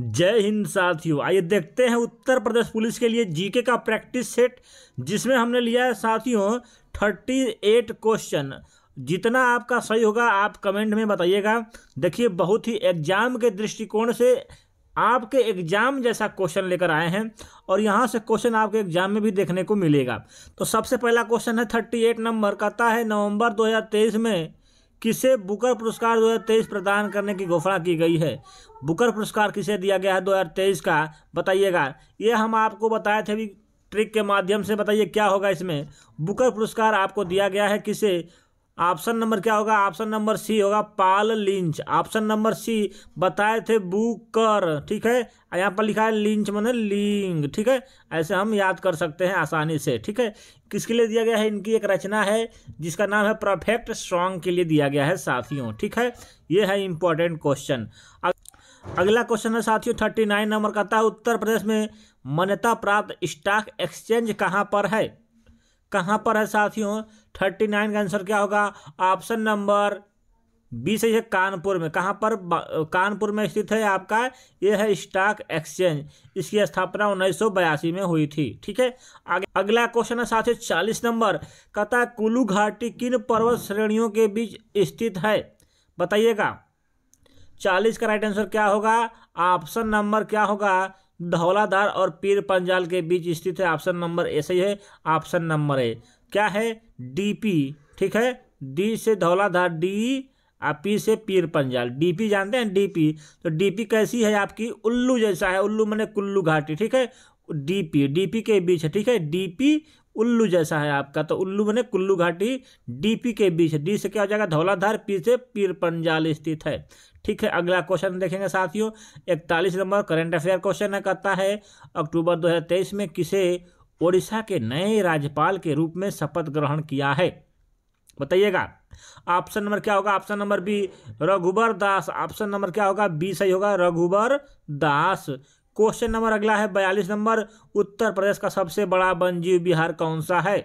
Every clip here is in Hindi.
जय हिंद साथियों आइए देखते हैं उत्तर प्रदेश पुलिस के लिए जीके का प्रैक्टिस सेट जिसमें हमने लिया है साथियों थर्टी एट क्वेश्चन जितना आपका सही होगा आप कमेंट में बताइएगा देखिए बहुत ही एग्जाम के दृष्टिकोण से आपके एग्जाम जैसा क्वेश्चन लेकर आए हैं और यहाँ से क्वेश्चन आपके एग्जाम में भी देखने को मिलेगा तो सबसे पहला क्वेश्चन है थर्टी एट नंबर कहता है नवंबर 2023 में किसे बुकर पुरस्कार 2023 प्रदान करने की घोषणा की गई है बुकर पुरस्कार किसे दिया गया है 2023 का बताइएगा ये हम आपको बताए थे भी ट्रिक के माध्यम से बताइए क्या होगा इसमें बुकर पुरस्कार आपको दिया गया है किसे ऑप्शन नंबर क्या होगा ऑप्शन नंबर सी होगा Paul Lynch option number C बताए थे बुकर ठीक है यहाँ पर लिखा है लिंच मैंने लिंग ठीक है ऐसे हम याद कर सकते हैं आसानी से ठीक है किसके लिए दिया गया है इनकी एक रचना है जिसका नाम है परफेक्ट स्ट्रॉन्ग के लिए दिया गया है साथियों ठीक है ये है इंपॉर्टेंट क्वेश्चन अगला क्वेश्चन है साथियों थर्टी नाइन नंबर का था उत्तर प्रदेश में मान्यता प्राप्त स्टॉक एक्सचेंज कहाँ पर है कहाँ पर है साथियों थर्टी नाइन का आंसर क्या होगा ऑप्शन नंबर बी सही है कानपुर में कहाँ पर कानपुर में स्थित है आपका यह है स्टॉक एक्सचेंज इसकी स्थापना उन्नीस में हुई थी ठीक है आगे अगला क्वेश्चन है साथियों चालीस नंबर कथा कुल्लू घाटी किन पर्वत श्रेणियों के बीच स्थित है बताइएगा चालीस का राइट आंसर क्या होगा ऑप्शन नंबर क्या होगा धौलाधार और पीर पंजाल के बीच स्थित है ऑप्शन नंबर ए सही है ऑप्शन नंबर ए क्या है डीपी ठीक है डी से धौलाधार डी आ पी से पीर पंजाल डीपी जानते हैं डीपी तो डीपी कैसी है आपकी उल्लू जैसा है उल्लू मैंने कुल्लू घाटी ठीक है डीपी डीपी के बीच है ठीक है डीपी उल्लू जैसा है आपका तो उल्लू बने कुल्लू घाटी डीपी के बीच डी से क्या हो जाएगा धौलाधार पी से पीर पंजाल स्थित है ठीक है अगला क्वेश्चन देखेंगे साथियों इकतालीस नंबर करंट अफेयर क्वेश्चन है कहता है अक्टूबर 2023 में किसे ओडिशा के नए राज्यपाल के रूप में शपथ ग्रहण किया है बताइएगा ऑप्शन नंबर क्या होगा option number B Raghubar Das option number क्या होगा बी सही होगा रघुबर दास क्वेश्चन नंबर अगला है बयालीस नंबर उत्तर प्रदेश का सबसे बड़ा वनजीव विहार कौन सा है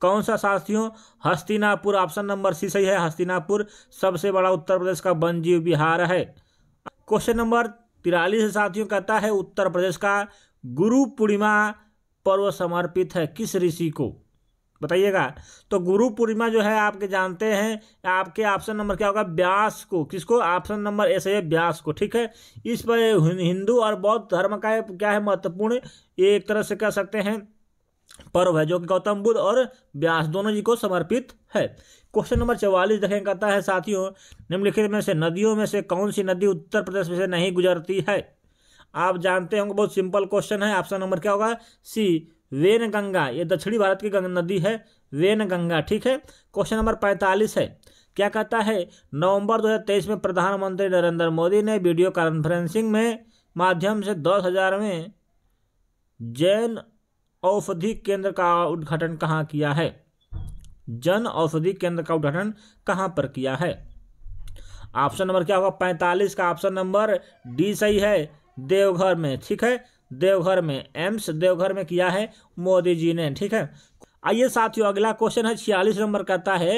कौन सा साथियों हस्तिनापुर ऑप्शन नंबर सी सही है हस्तिनापुर सबसे बड़ा उत्तर प्रदेश का वनजीव विहार है क्वेश्चन नंबर तिरालीस साथियों कहता है उत्तर प्रदेश का गुरु पूर्णिमा पर्व समर्पित है किस ऋषि को बताइएगा तो गुरु पूर्णिमा जो है आपके जानते हैं आपके ऑप्शन नंबर क्या होगा व्यास को किसको ऑप्शन नंबर ऐसे है व्यास को ठीक है इस पर हिंदू और बौद्ध धर्म का क्या है महत्वपूर्ण ये एक तरह से कह सकते हैं पर्व है जो कि गौतम बुद्ध और व्यास दोनों जी को समर्पित है क्वेश्चन नंबर चौवालीस देखें कहता है साथियों निम्नलिखित में से नदियों में से कौन सी नदी उत्तर प्रदेश में से नहीं गुजरती है आप जानते होंगे बहुत सिंपल क्वेश्चन है ऑप्शन नंबर क्या होगा सी वेन गंगा ये दक्षिणी भारत की गंगा नदी है वेन गंगा ठीक है क्वेश्चन नंबर पैंतालीस है क्या कहता है नवंबर 2023 में प्रधानमंत्री नरेंद्र मोदी ने वीडियो कॉन्फ्रेंसिंग में माध्यम से दस हज़ारवें जैन औषधि केंद्र का उद्घाटन कहाँ किया है जन औषधि केंद्र का उद्घाटन कहाँ पर किया है ऑप्शन नंबर क्या होगा पैंतालीस का ऑप्शन नंबर डी सही है देवघर में ठीक है देवघर में एम्स देवघर में किया है मोदी जी ने ठीक है आइए साथियों अगला क्वेश्चन है छियालीस नंबर कहता है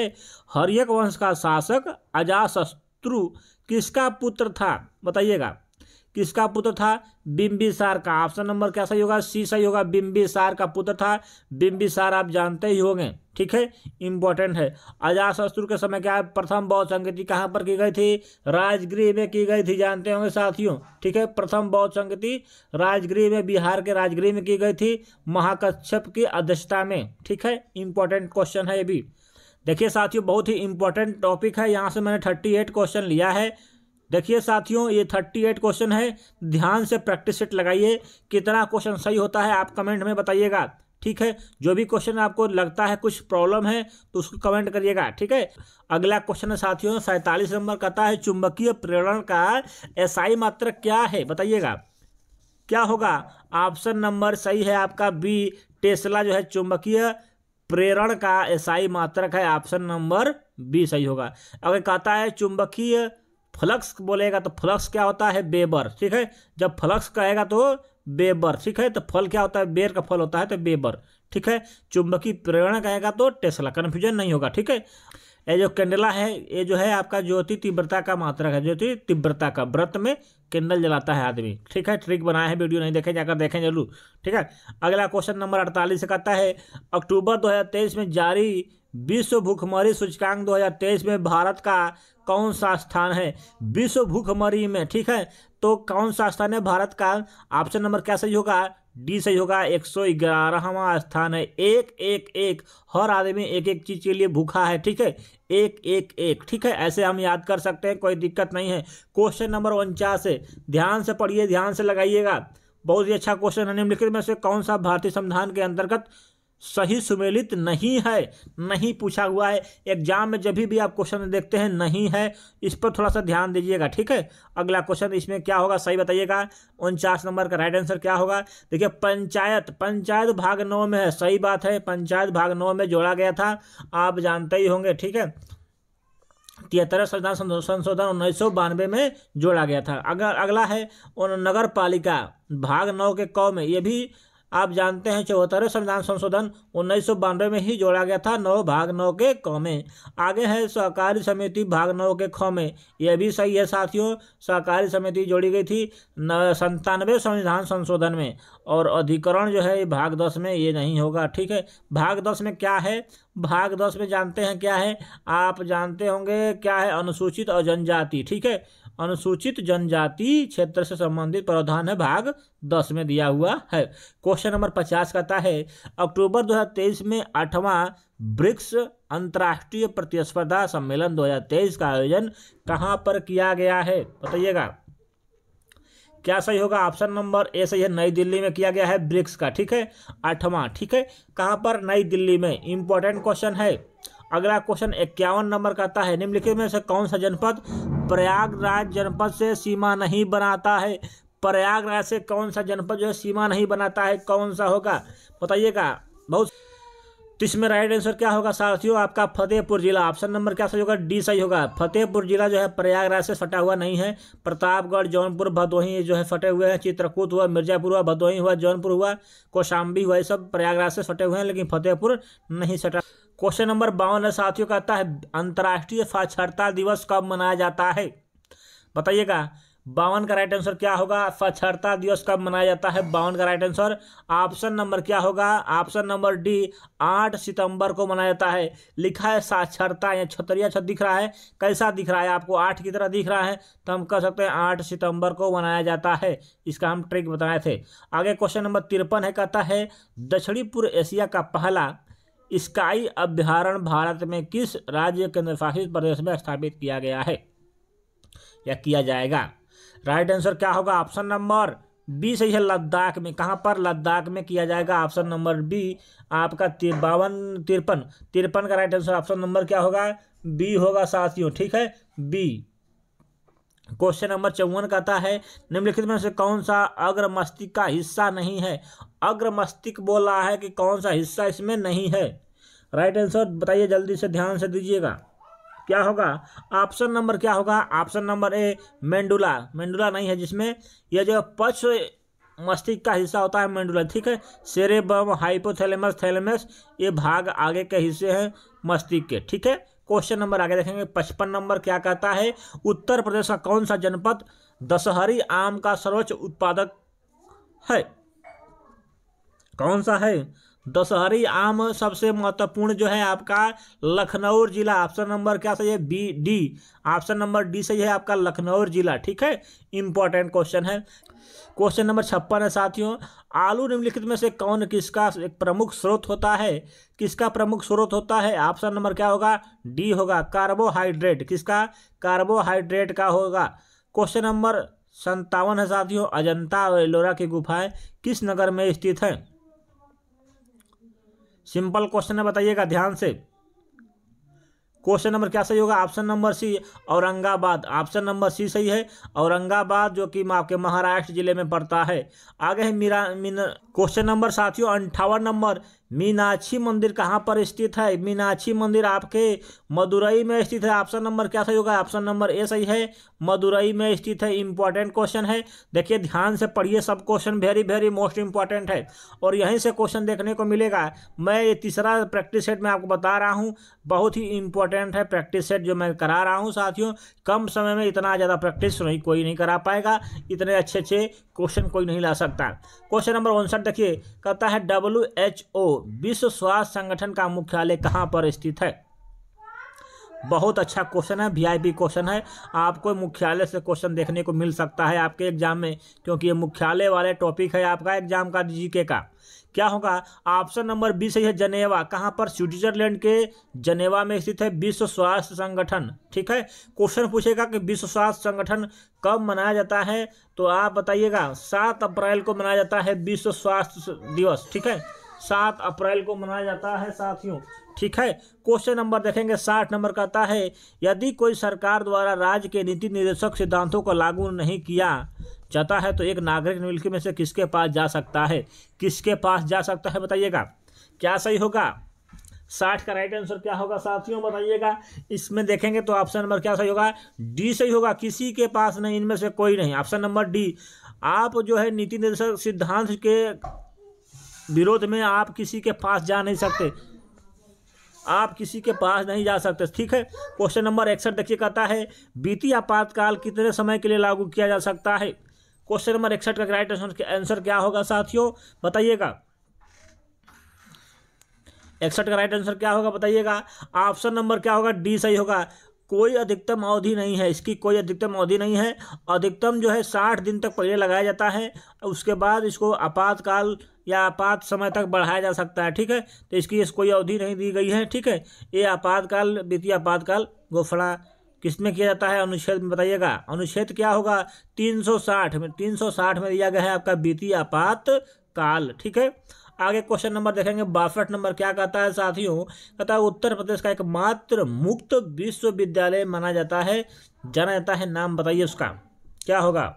हरियक वंश का शासक अजाशत्रु किसका पुत्र था बताइएगा किसका पुत्र था बिम्बिसार का ऑप्शन नंबर क्या सही होगा सी सही होगा बिम्बिसार का पुत्र था बिम्बिसार आप जानते ही होंगे ठीक है इंपॉर्टेंट है अजात शत्रु के समय क्या है प्रथम बौद्ध संगति कहाँ पर की गई थी राजगृह में की गई थी जानते होंगे साथियों ठीक है प्रथम बौद्ध संगति राजगृह में बिहार के राजगृह में की गई थी महाकश्यप की अध्यक्षता में ठीक है इंपॉर्टेंट क्वेश्चन है ये भी देखिए साथियों बहुत ही इंपॉर्टेंट टॉपिक है यहाँ से मैंने थर्टी एट क्वेश्चन लिया है देखिए साथियों ये थर्टी एट क्वेश्चन है ध्यान से प्रैक्टिस सेट लगाइए कितना क्वेश्चन सही होता है आप कमेंट में बताइएगा ठीक है जो भी क्वेश्चन आपको लगता है कुछ प्रॉब्लम है तो उसको कमेंट करिएगा ठीक है अगला क्वेश्चन है साथियों सैंतालीस नंबर कहता है चुंबकीय प्रेरण का एसआई मात्रक क्या है बताइएगा क्या होगा ऑप्शन नंबर सही है आपका बी टेस्ला जो है चुंबकीय प्रेरण का एसआई मात्रक है ऑप्शन नंबर बी सही होगा अगर कहता है चुंबकीय फ्लक्स बोलेगा तो फ्लक्स क्या होता है बेबर ठीक है जब फ्लक्स कहेगा तो बेबर ठीक है तो फल क्या होता है बेर का फल होता है तो बेबर ठीक है चुंबकीय प्रेरणा कहेगा तो टेस्ला कन्फ्यूजन नहीं होगा ठीक है ये जो कैंडला है ये जो है आपका ज्योति तीव्रता का मात्रक है ज्योति तीव्रता का व्रत में कैंडल जलाता है आदमी ठीक है ट्रिक बनाया है वीडियो नहीं देखे जाकर देखें जरूर ठीक है अगला क्वेश्चन नंबर अड़तालीस कहता है अक्टूबर 2023 में जारी विश्व भूखमरी सूचकांक 2023 में भारत का कौन सा स्थान है विश्व भूखमरी में ठीक है तो कौन सा स्थान है भारत का ऑप्शन नंबर क्या सही होगा डी सही होगा एक सौ ग्यारहवा स्थान है एक एक एक हर आदमी एक एक चीज के लिए भूखा है ठीक है एक एक एक ठीक है ऐसे हम याद कर सकते हैं कोई दिक्कत नहीं है क्वेश्चन नंबर उनचास है ध्यान से पढ़िए ध्यान से लगाइएगा बहुत ही अच्छा क्वेश्चन है निम्नलिखित में से कौन सा भारतीय संविधान के अंतर्गत सही सुमेलित नहीं है नहीं पूछा हुआ है एग्जाम में जब भी आप क्वेश्चन देखते हैं नहीं है इस पर थोड़ा सा ध्यान दीजिएगा ठीक है अगला क्वेश्चन इसमें क्या होगा सही बताइएगा उनचास नंबर का राइट आंसर क्या होगा देखिए पंचायत पंचायत भाग नौ में है सही बात है पंचायत भाग नौ में जोड़ा गया था आप जानते ही होंगे ठीक है तिहत्तर संविधान संशोधन उन्नीस सौ बानवे में जोड़ा गया था अगर अगला है नगर पालिका भाग नौ के कौ में ये भी आप जानते हैं चौहत्तरवें संविधान संशोधन उन्नीस में ही जोड़ा गया था नौ भाग नौ के क में आगे है सहकारी समिति भाग नौ के ख में यह भी सही है साथियों सहकारी समिति जोड़ी गई थी संतानवे संविधान संशोधन में और अधिकरण जो है भाग दस में ये नहीं होगा ठीक है भाग दस में क्या है भाग दस में जानते हैं क्या है आप जानते होंगे क्या है अनुसूचित और जनजाति ठीक है अनुसूचित जनजाति क्षेत्र से संबंधित प्रावधान है भाग दस में दिया हुआ है क्वेश्चन नंबर पचास कहता है अक्टूबर 2023 में आठवां ब्रिक्स अंतर्राष्ट्रीय प्रतिस्पर्धा सम्मेलन 2023 का आयोजन कहाँ पर किया गया है बताइएगा क्या सही होगा ऑप्शन नंबर ए सही है नई दिल्ली में किया गया है ब्रिक्स का ठीक है आठवां ठीक है कहाँ पर नई दिल्ली में इंपॉर्टेंट क्वेश्चन है अगला क्वेश्चन इक्यावन नंबर का आता है निम्नलिखित में से कौन सा जनपद प्रयागराज जनपद से सीमा नहीं बनाता है प्रयागराज से कौन सा जनपद जो है सीमा नहीं बनाता है कौन सा होगा बताइएगा बहुत तो इसमें राइट आंसर क्या होगा साथियों आपका फतेहपुर जिला ऑप्शन नंबर क्या सही होगा डी सही होगा फतेहपुर जिला जो है प्रयागराज से सटा हुआ नहीं है प्रतापगढ़ जौनपुर भदोही जो है सटे हुए हैं चित्रकूट हुआ मिर्जापुर हुआ भदोही हुआ जौनपुर हुआ कौशाम्बी हुआ ये सब प्रयागराज से सटे हुए हैं लेकिन फतेहपुर नहीं सटा क्वेश्चन नंबर बावन है साथियों कहता है अंतर्राष्ट्रीय साक्षरता दिवस कब मनाया जाता है बताइएगा बावन का राइट आंसर क्या होगा साक्षरता दिवस कब मनाया जाता है बावन का राइट आंसर ऑप्शन नंबर क्या होगा ऑप्शन नंबर डी आठ सितंबर को मनाया जाता है लिखा है साक्षरता या छतरिया छत दिख रहा है कैसा दिख रहा है आपको आठ की तरह दिख रहा है तो हम कह सकते हैं आठ सितंबर को मनाया जाता है इसका हम ट्रिक बताए थे आगे क्वेश्चन नंबर तिरपन है कहता है दक्षिणी पूर्व एशिया का पहला स्काई अभ्यारण भारत में किस राज्य केंद्र शासित प्रदेश में स्थापित किया गया है या किया जाएगा राइट आंसर क्या होगा ऑप्शन नंबर बी सही है लद्दाख में कहाँ पर लद्दाख में किया जाएगा ऑप्शन नंबर बी आपका बावन तिरपन तिरपन का राइट आंसर ऑप्शन नंबर क्या होगा बी होगा साथियों ठीक है बी क्वेश्चन नंबर चौवन कहता है निम्नलिखित में से कौन सा अग्र मस्तिष्क का हिस्सा नहीं है अग्र मस्तिष्क बोला है कि कौन सा हिस्सा इसमें नहीं है राइट आंसर बताइए जल्दी से ध्यान से दीजिएगा क्या होगा ऑप्शन नंबर क्या होगा ऑप्शन नंबर ए मेंडुला मेंडुला नहीं है जिसमें यह जो पक्ष मस्तिष्क का हिस्सा होता है मेंडुला ठीक है सेरेबम हाइपोथैलेमस थैलेमस ये भाग आगे के हिस्से हैं मस्तिष्क के ठीक है क्वेश्चन नंबर आगे देखेंगे पचपन नंबर क्या कहता है उत्तर प्रदेश का कौन सा जनपद दशहरी आम का सर्वोच्च उत्पादक है कौन सा है दशहरी आम सबसे महत्वपूर्ण जो है आपका लखनऊ जिला ऑप्शन नंबर क्या सही है B D option number D सही है आपका लखनऊ जिला ठीक है इंपॉर्टेंट क्वेश्चन है क्वेश्चन नंबर छप्पन है साथियों आलू निम्नलिखित में से कौन किसका एक प्रमुख स्रोत होता है किसका प्रमुख स्रोत होता है ऑप्शन नंबर क्या होगा डी होगा कार्बोहाइड्रेट किसका कार्बोहाइड्रेट का होगा क्वेश्चन नंबर संतावन है साथियों अजंता और एलोरा की गुफाएं किस नगर में स्थित हैं सिंपल क्वेश्चन है बताइएगा ध्यान से क्वेश्चन नंबर क्या सही होगा option number C Aurangabad option number C सही है औरंगाबाद जो कि आपके महाराष्ट्र जिले में पड़ता है आगे है मीरा क्वेश्चन नंबर साथियों अंठावन नंबर मीनाक्षी मंदिर कहाँ पर स्थित है मीनाक्षी मंदिर आपके मदुरई में स्थित है ऑप्शन नंबर क्या सही होगा ऑप्शन नंबर ए सही है मदुरई में स्थित है इंपॉर्टेंट क्वेश्चन है देखिए ध्यान से पढ़िए सब question very very most important है और यहीं से क्वेश्चन देखने को मिलेगा मैं ये तीसरा प्रैक्टिस सेट मैं आपको बता रहा हूँ बहुत ही इंपॉर्टेंट है प्रैक्टिस सेट जो मैं करा रहा हूँ साथियों कम समय में इतना ज़्यादा प्रैक्टिस नहीं कोई नहीं करा पाएगा इतने अच्छे अच्छे क्वेश्चन कोई नहीं ला सकता क्वेश्चन नंबर उनसठ देखिए कहता है डब्ल्यू एच ओ विश्व स्वास्थ्य संगठन का मुख्यालय कहाँ पर स्थित है बहुत अच्छा क्वेश्चन है वीआईपी क्वेश्चन है आपको मुख्यालय से क्वेश्चन देखने को मिल सकता है आपके एग्जाम में क्योंकि ये मुख्यालय वाले टॉपिक है आपका एग्जाम का जीके का क्या होगा ऑप्शन नंबर बी सही है जनेवा कहाँ पर स्विट्जरलैंड के जनेवा में स्थित है विश्व स्वास्थ्य संगठन ठीक है क्वेश्चन पूछेगा कि विश्व स्वास्थ्य संगठन कब मनाया जाता है तो आप बताइएगा सात अप्रैल को मनाया जाता है विश्व स्वास्थ्य दिवस ठीक है सात अप्रैल को मनाया जाता है साथियों ठीक है क्वेश्चन नंबर देखेंगे साठ नंबर कहता है यदि कोई सरकार द्वारा राज्य के नीति निर्देशक सिद्धांतों को लागू नहीं किया जाता है तो एक नागरिक मिल्की में से किसके पास जा सकता है किसके पास जा सकता है बताइएगा क्या सही होगा साठ का राइट आंसर क्या होगा साथियों बताइएगा इसमें देखेंगे तो ऑप्शन नंबर क्या सही होगा डी सही होगा किसी के पास नहीं इनमें से कोई नहीं ऑप्शन नंबर डी आप जो है नीति निर्देशक सिद्धांत के विरोध में आप किसी के पास जा नहीं सकते आप किसी के पास नहीं जा सकते ठीक है क्वेश्चन नंबर इकसठ देखिए कहता है बीती आपातकाल कितने समय के लिए लागू किया जा सकता है क्वेश्चन नंबर इकसठ का राइट आंसर क्या होगा साथियों बताइएगा इकसठ का राइट आंसर क्या होगा बताइएगा ऑप्शन नंबर क्या होगा डी सही होगा कोई अधिकतम अवधि नहीं है इसकी कोई अधिकतम अवधि नहीं है अधिकतम जो है साठ दिन तक पहले लगाया जाता है उसके बाद इसको आपातकाल या आपात समय तक बढ़ाया जा सकता है ठीक है तो इसकी इस कोई अवधि नहीं दी गई है ठीक है ये आपातकाल वित्तीय आपातकाल गोफड़ा किसमें किया जाता है अनुच्छेद में बताइएगा अनुच्छेद क्या होगा 360 में 360 में दिया गया है आपका वित्तीय आपातकाल ठीक है आगे क्वेश्चन नंबर देखेंगे बासठ नंबर क्या कहता है साथियों कहता है उत्तर प्रदेश का एकमात्र मुक्त विश्वविद्यालय माना जाता है जाना जाता है नाम बताइए उसका क्या होगा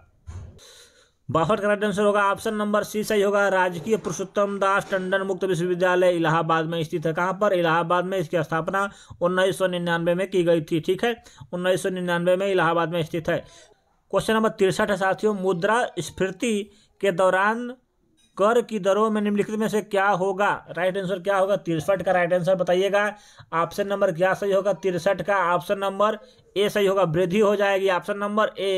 बासठ का आंसर होगा ऑप्शन नंबर सी सही होगा राजकीय पुरुषोत्तम दास टंडन मुक्त विश्वविद्यालय इलाहाबाद में स्थित है कहाँ पर इलाहाबाद में इसकी स्थापना उन्नीस में की गई थी ठीक है उन्नीस में इलाहाबाद में स्थित है क्वेश्चन नंबर तिरसठ है साथियों मुद्रा स्फीति के दौरान कर की दरों में निम्नलिखित में से क्या होगा राइट आंसर क्या होगा तिरसठ का राइट आंसर बताइएगा ऑप्शन नंबर क्या सही होगा तिरसठ का ऑप्शन नंबर ए सही होगा वृद्धि हो जाएगी ऑप्शन नंबर ए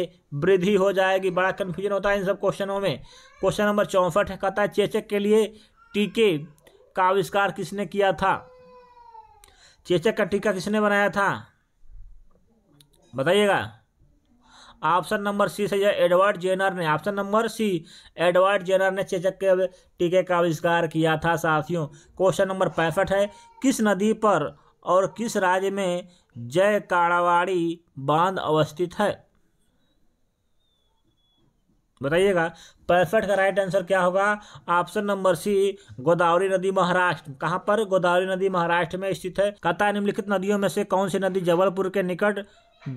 वृद्धि हो जाएगी बड़ा कन्फ्यूजन होता है इन सब क्वेश्चनों में क्वेश्चन नंबर चौंसठ कहता है चेचक के लिए टीके का आविष्कार किसने किया था चेचक का टीका किसने बनाया था बताइएगा ऑप्शन नंबर सी से एडवर्ड जेनर ने option number C Edward Jenner ने चेचक के टीके का आविष्कार किया था साथियों क्वेश्चन नंबर पैंसठ है किस नदी पर और किस राज्य में जय काड़ावाड़ी बांध अवस्थित है बताइएगा पैंसठ का राइट आंसर क्या होगा ऑप्शन नंबर सी गोदावरी नदी महाराष्ट्र कहाँ पर गोदावरी नदी महाराष्ट्र में स्थित है कथा निम्नलिखित नदियों में से कौन सी नदी जबलपुर के निकट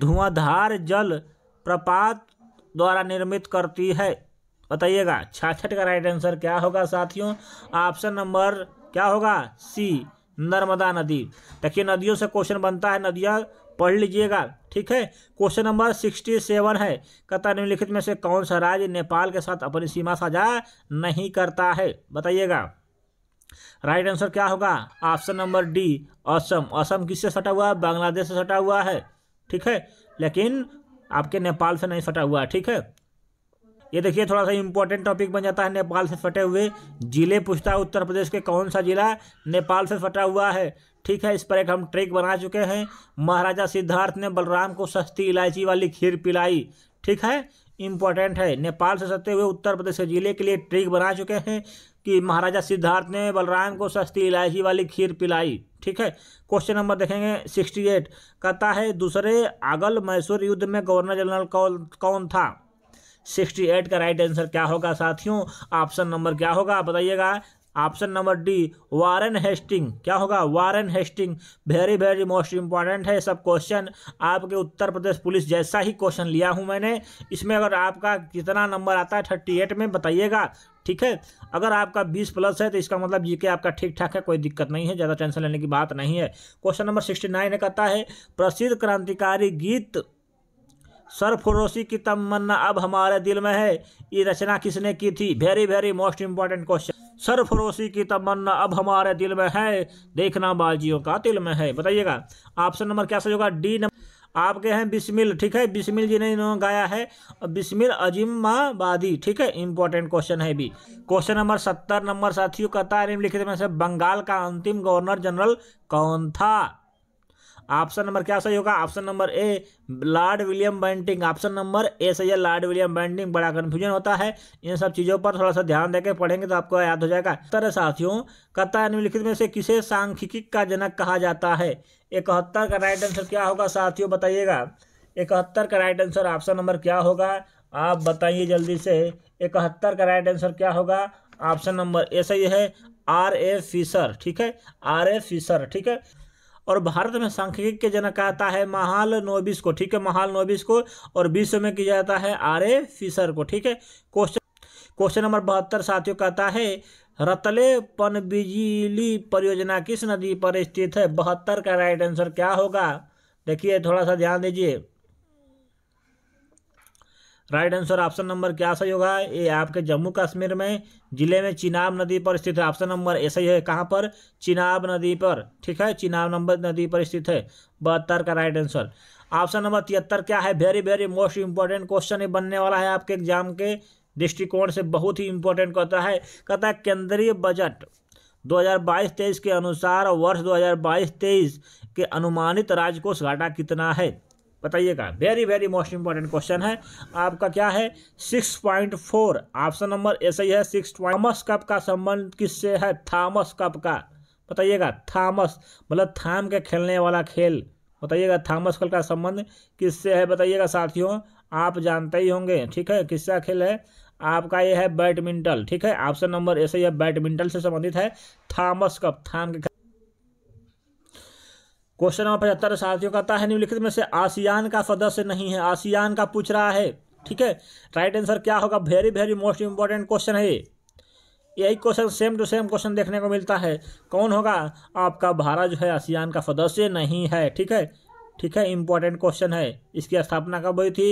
धुआंधार जल प्रपात द्वारा निर्मित करती है बताइएगा छाछठ का राइट आंसर क्या होगा साथियों ऑप्शन नंबर क्या होगा सी नर्मदा नदी देखिए नदियों से क्वेश्चन बनता है नदियाँ पढ़ लीजिएगा ठीक है क्वेश्चन नंबर सिक्सटी सेवन है कथा निम्नलिखित में से कौन सा राज्य नेपाल के साथ अपनी सीमा साझा नहीं करता है बताइएगा राइट आंसर क्या होगा option number D Assam Assam किससे सटा हुआ है बांग्लादेश से सटा हुआ है ठीक है लेकिन आपके नेपाल से नहीं सटा हुआ है ठीक है ये देखिए थोड़ा सा इम्पोर्टेंट टॉपिक बन जाता है नेपाल से सटे हुए जिले पूछता है उत्तर प्रदेश के कौन सा जिला नेपाल से सटा हुआ है ठीक है इस पर एक हम ट्रिक बना चुके हैं महाराजा सिद्धार्थ ने बलराम को सस्ती इलायची वाली खीर पिलाई ठीक है इम्पोर्टेंट है नेपाल से सटे हुए उत्तर प्रदेश के जिले के लिए ट्रिक बना चुके हैं कि महाराजा सिद्धार्थ ने बलराम को सस्ती इलायची वाली खीर पिलाई ठीक है क्वेश्चन नंबर देखेंगे सिक्सटी एट कहता है दूसरे आगल मैसूर युद्ध में गवर्नर जनरल कौन कौन था सिक्सटी एट का राइट आंसर क्या होगा साथियों ऑप्शन नंबर क्या होगा बताइएगा option number D Warren Hasting क्या होगा Warren Hasting very very most important है सब क्वेश्चन आपके उत्तर प्रदेश पुलिस जैसा ही क्वेश्चन लिया हूं मैंने इसमें अगर आपका कितना नंबर आता है थर्टी एट में बताइएगा ठीक है अगर आपका 20 प्लस है तो इसका मतलब जीके आपका ठीक ठाक है कोई दिक्कत नहीं है ज़्यादा टेंशन लेने की बात नहीं है क्वेश्चन नंबर सिक्सटी नाइन कहता है प्रसिद्ध क्रांतिकारी गीत सरफरोशी की तमन्ना अब हमारे दिल में है ये रचना किसने की थी very very most important question सरफरोशी की तमन्ना अब हमारे दिल में है देखना बाजियों का दिल में है बताइएगा ऑप्शन नंबर क्या सही होगा डी नंबर आपके हैं बिस्मिल ठीक है बिस्मिल जी ने इन्होंने गाया है बिस्मिल अजिमाबादी ठीक है इंपॉर्टेंट क्वेश्चन है भी क्वेश्चन नंबर सत्तर नंबर साथियों कतार निम्नलिखित में से बंगाल का अंतिम गवर्नर जनरल कौन था ऑप्शन नंबर क्या सही होगा option number A Lord William Bentinck option number A सही है लॉर्ड विलियम बैंटिंग बड़ा कन्फ्यूजन होता है इन सब चीज़ों पर थोड़ा सा ध्यान देकर पढ़ेंगे तो आपको याद हो जाएगा तरह साथियों कथा निम्नलिखित में से किसे सांख्यिकी का जनक कहा जाता है इकहत्तर का राइट आंसर क्या होगा साथियों बताइएगा इकहत्तर का राइट आंसर ऑप्शन नंबर क्या होगा आप बताइए जल्दी से इकहत्तर का राइट आंसर क्या होगा ऑप्शन नंबर ए सही है आर ए फिशर ठीक है आर ए फिशर ठीक है और भारत में सांख्यिकी के जनक आता है महाल नोबिस को ठीक है महाल नोबिस को और विश्व में किया जाता है आर ए फिशर को ठीक है क्वेश्चन क्वेश्चन नंबर बहत्तर साथियों कहता है रतले पन बिजली परियोजना किस नदी पर स्थित है बहत्तर का राइट आंसर क्या होगा देखिए थोड़ा सा ध्यान दीजिए राइट आंसर ऑप्शन नंबर क्या सही होगा ये आपके जम्मू कश्मीर में जिले में चिनाब नदी पर स्थित है ऑप्शन नंबर ए सही है कहाँ पर चिनाब नदी पर ठीक है चिनाब नंबर नदी पर स्थित है बहत्तर का राइट आंसर ऑप्शन नंबर तिहत्तर क्या है very very most important question ये बनने वाला है आपके एग्जाम के दृष्टिकोण से बहुत ही इंपॉर्टेंट कहता है कहता है केंद्रीय बजट 2022-23 के अनुसार वर्ष 2022-23 के अनुमानित राजकोष घाटा कितना है बताइएगा very very most important question है आपका क्या है 6.4 ऑप्शन नंबर ऐसा ही है सिक्स थॉमस कप का संबंध किससे है थॉमस कप का बताइएगा थॉमस मतलब थाम के खेलने वाला खेल बताइएगा थॉमस कप का संबंध किससे है बताइएगा साथियों आप जानते ही होंगे ठीक है किसका खेल है आपका ये है बैडमिंटन ठीक है ऑप्शन नंबर ऐसे ही है बैडमिंटन से संबंधित है थॉमस कप थाम के क्वेश्चन नंबर पचहत्तर साथियों कहता है निम्नलिखित में से आसियान का सदस्य नहीं है आसियान का पूछ रहा है ठीक है राइट आंसर क्या होगा very very most important question है यही question same to same question देखने को मिलता है कौन होगा आपका भारत जो है आसियान का सदस्य नहीं है ठीक है ठीक है इंपॉर्टेंट क्वेश्चन है इसकी स्थापना कब हुई थी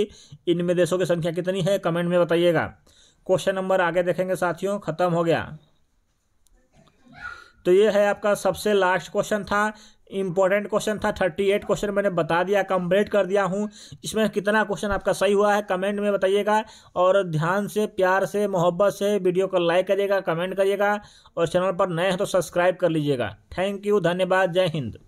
इनमें देशों की संख्या कितनी है कमेंट में बताइएगा क्वेश्चन नंबर आगे देखेंगे साथियों खत्म हो गया तो ये है आपका सबसे लास्ट क्वेश्चन था इंपॉर्टेंट क्वेश्चन था थर्टी एट क्वेश्चन मैंने बता दिया कंप्लीट कर दिया हूँ इसमें कितना क्वेश्चन आपका सही हुआ है कमेंट में बताइएगा और ध्यान से प्यार से मोहब्बत से वीडियो को लाइक करिएगा कमेंट करिएगा और चैनल पर नए हैं तो सब्सक्राइब कर लीजिएगा थैंक यू धन्यवाद जय हिंद